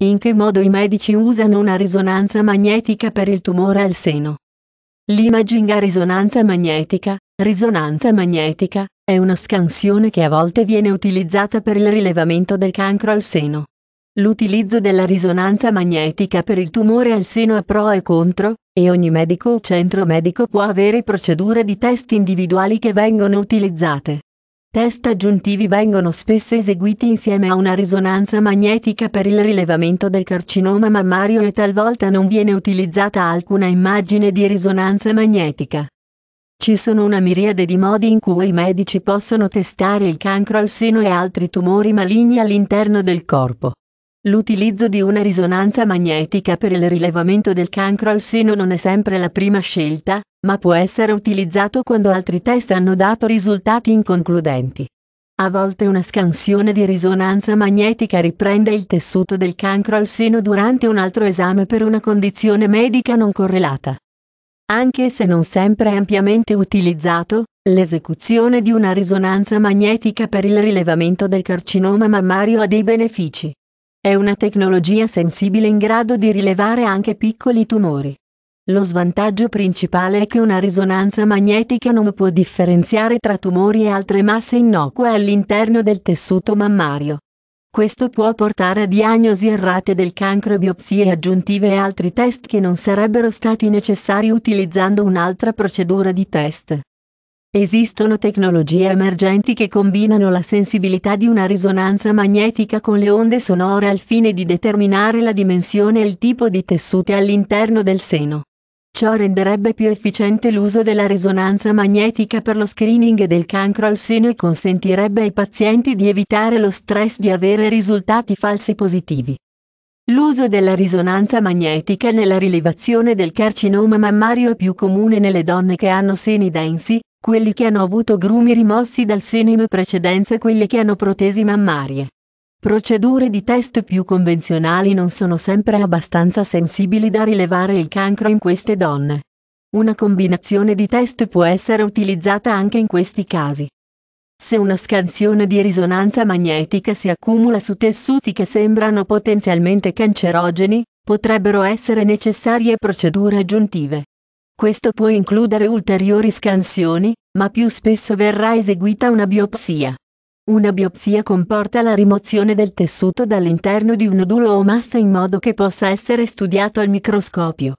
In che modo i medici usano una risonanza magnetica per il tumore al seno? L'imaging a risonanza magnetica, risonanza magnetica, è una scansione che a volte viene utilizzata per il rilevamento del cancro al seno. L'utilizzo della risonanza magnetica per il tumore al seno ha pro e contro, e ogni medico o centro medico può avere procedure di test individuali che vengono utilizzate. Test aggiuntivi vengono spesso eseguiti insieme a una risonanza magnetica per il rilevamento del carcinoma mammario e talvolta non viene utilizzata alcuna immagine di risonanza magnetica. Ci sono una miriade di modi in cui i medici possono testare il cancro al seno e altri tumori maligni all'interno del corpo. L'utilizzo di una risonanza magnetica per il rilevamento del cancro al seno non è sempre la prima scelta, ma può essere utilizzato quando altri test hanno dato risultati inconcludenti. A volte una scansione di risonanza magnetica riprende il tessuto del cancro al seno durante un altro esame per una condizione medica non correlata. Anche se non sempre ampiamente utilizzato, l'esecuzione di una risonanza magnetica per il rilevamento del carcinoma mammario ha dei benefici. È una tecnologia sensibile in grado di rilevare anche piccoli tumori. Lo svantaggio principale è che una risonanza magnetica non può differenziare tra tumori e altre masse innocue all'interno del tessuto mammario. Questo può portare a diagnosi errate del cancro, biopsie aggiuntive e altri test che non sarebbero stati necessari utilizzando un'altra procedura di test. Esistono tecnologie emergenti che combinano la sensibilità di una risonanza magnetica con le onde sonore al fine di determinare la dimensione e il tipo di tessuti all'interno del seno. Ciò renderebbe più efficiente l'uso della risonanza magnetica per lo screening del cancro al seno e consentirebbe ai pazienti di evitare lo stress di avere risultati falsi positivi. L'uso della risonanza magnetica nella rilevazione del carcinoma mammario è più comune nelle donne che hanno seni densi, quelli che hanno avuto grumi rimossi dal seno in precedenza e quelli che hanno protesi mammarie. Procedure di test più convenzionali non sono sempre abbastanza sensibili da rilevare il cancro in queste donne. Una combinazione di test può essere utilizzata anche in questi casi. Se una scansione di risonanza magnetica si accumula su tessuti che sembrano potenzialmente cancerogeni, potrebbero essere necessarie procedure aggiuntive. Questo può includere ulteriori scansioni, ma più spesso verrà eseguita una biopsia. Una biopsia comporta la rimozione del tessuto dall'interno di un nodulo o massa in modo che possa essere studiato al microscopio.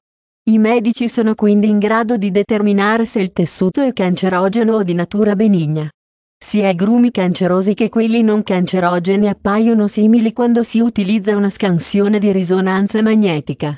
I medici sono quindi in grado di determinare se il tessuto è cancerogeno o di natura benigna. Sia i grumi cancerosi che quelli non cancerogeni appaiono simili quando si utilizza una scansione di risonanza magnetica.